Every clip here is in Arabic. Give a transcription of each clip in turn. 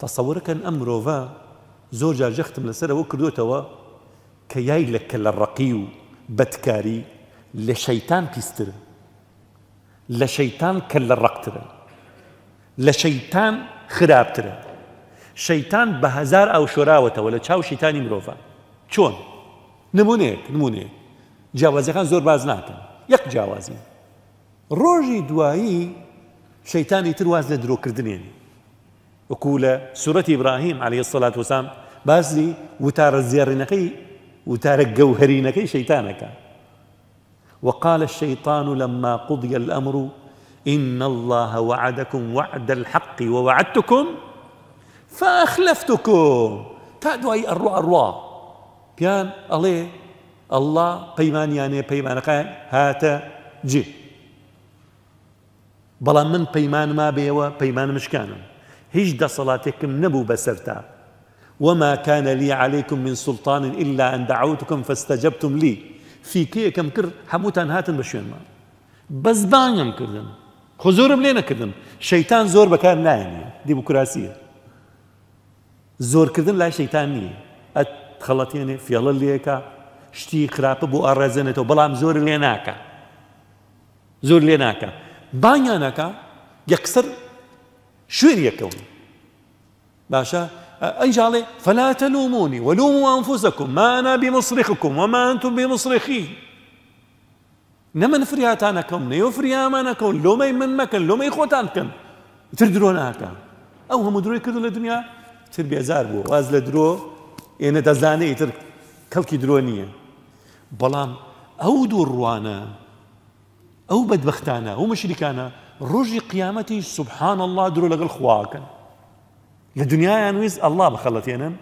تصور كان امره فا زوجا جخت من السر وكردو توا كياي لك للرقيو بتكاري لشيطان كيستر لشيطان كل الرقتر لشيطان خرابتر شيطان بهزار او شراوة ولا تشاو شيطان مروفا شون نمونه نمونه جواز كان زور باز يق جوازي روجي دوائي شيطان يتر واز لدرو وەکو لە سوورەتی ئبراهیم عليه سڵات وتار باسی نقي وتار الجوهري نقي شيطانك وقال الشيطان لما قضي الأمر إن الله وعدكم وعد الحق ووعدتكم فأخلفتكم تادوا أي أروى أروى بيان الله الله بيمان يعني بيمان قال هات جي بلا من بيمان ما بيوا بيمان كانوا هیچ صلاتكم نبو بسرتا وما كان لي عليكم من سلطان إلا أن دعوتكم فاستجبتم لي في كيكم كر أن هاتن بشوێنمان بەس بانگم کردن خۆ خزورم لينا نەکردن شيطان زور بەکار نایەنێ دیموکراسیە زور لای لا شيطان ئە خەڵەتێنێ فێڵە لێکە شتی خراپە بۆ ئاڕێزێنێتەوە بەڵام زۆر زور ليناكا زۆر لێ ناکە بانیانەکە شوێریە باشا أي جالي فلا تلوموني ولوموا أنفسكم ما أنا بمصرخكم وما أنتم بمصرخي نەمە أنا نێو فریامانەکەون لۆمەی من مەکەن لۆمەی خۆتان بکەن تر درۆ ناکەن ئەو هەموو درۆی کردو لە دنیا تر بێزار بوو واز لە درۆ ئێنە تر کەڵکی درۆ بلام أو ئەو دوو أو بدبختانا أو ئەو ڕۆژی قيامتي سبحان الله درو لغل خواك لە دنیایان الله ئەله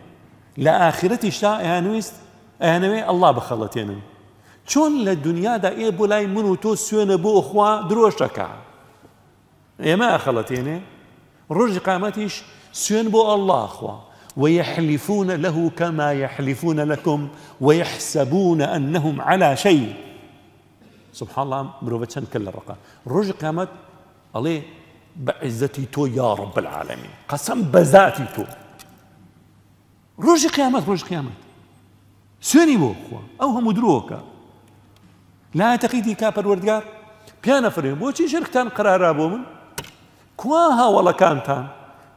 لآخرتي شاء يانويس يانوي الله ئەیانەوێ ئەله بەخەڵەتێنن چۆن لە دنیادا ئێ منو تو من بو تۆ درو شكا خوا ما ئێمە ئەخەڵەتێنێ ڕۆژی قيامتي سوێن بو الله خوا ويحلفون له كما يحلفون لكم ويحسبون أنهم على شيء سبحان الله مروبتشن كل الرقم رجل قامت ئەڵێ بعزتي عیزەتی تۆ یاڕب بەعاالمی قەسم بە ذاتی تۆ قيامات قیامەت ڕۆژ قیامەت أو هم خۆ لا هەموو كابر لا تەقیدی کاپەروەردگار پیانە فرێن شرك تان قرار بۆ من کوا هاوڵەکانتان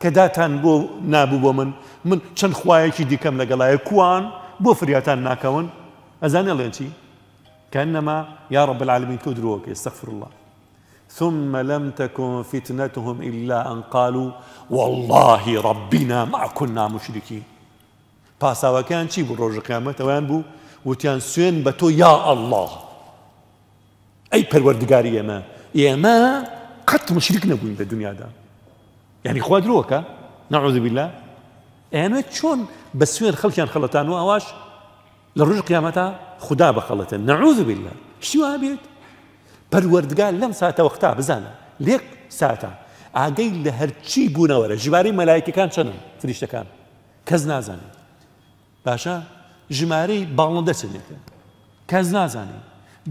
کە داتان بو نابو بۆ من من چەند خوایەکی دیکەم لەگەڵایە کوان بۆ فریاتان ناکەون ئەزانە لێن چی كانما يا رب العالمين بەعاالمی تۆ استغفر الله ثم لم تكن فتنتهم إلا أن قالوا والله ربنا ما كنا مشركين پاساوەکان چی بوو ڕۆژ قیامەتەوەیان بوو وتیان سوێن بە تۆ یا ئەله ئەی پەروەردگاری ئێمە ئێمە قەت مشرک نەبووین لە دنیادا الدنيا خوا يعني نەعوزبیلا ئێمە چۆن بە سوێن خەڵکیان خەڵەتان خلتان واش لە ڕۆژ خدابة خدا نعوذ بالله شو هابيت پەروەردگار لەم ساتە وەختا بزانە لێک ساتە ئاگەی لە هەرچی بوونەوەرە ژمارەی مەلایکەکان چەنن فریشتەکان باشا جماري باشە ژمارەی باڵندە چنێکە کەس نازانێت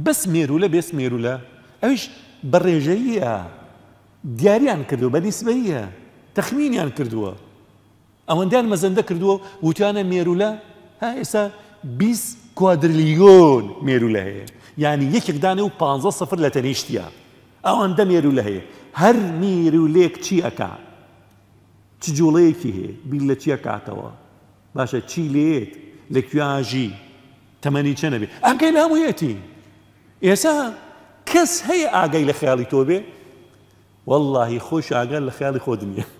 بس مێرولە بێس مێرولە ئەوش بە ڕێژەیە دیاریان کردو بە نیسبەیە تەخمینیان کردووە ئەوەندیان مەزەندە کردووە وتیانە مێرولە ها ئێستا 20 كوادرليون ميرو له يعني يكي دانيو و بانزا صفر لتنشتيا او ان ميرو له هر ميرو ليك تشي اكا تجوليكي هي بلا تشي اكا توا باشا تشي ليت لكيو اجي تماني چنبي ام كيلا مو يتي يسا كس هي اگاي لخيالي توبه والله خوش اگاي لخيالي خودني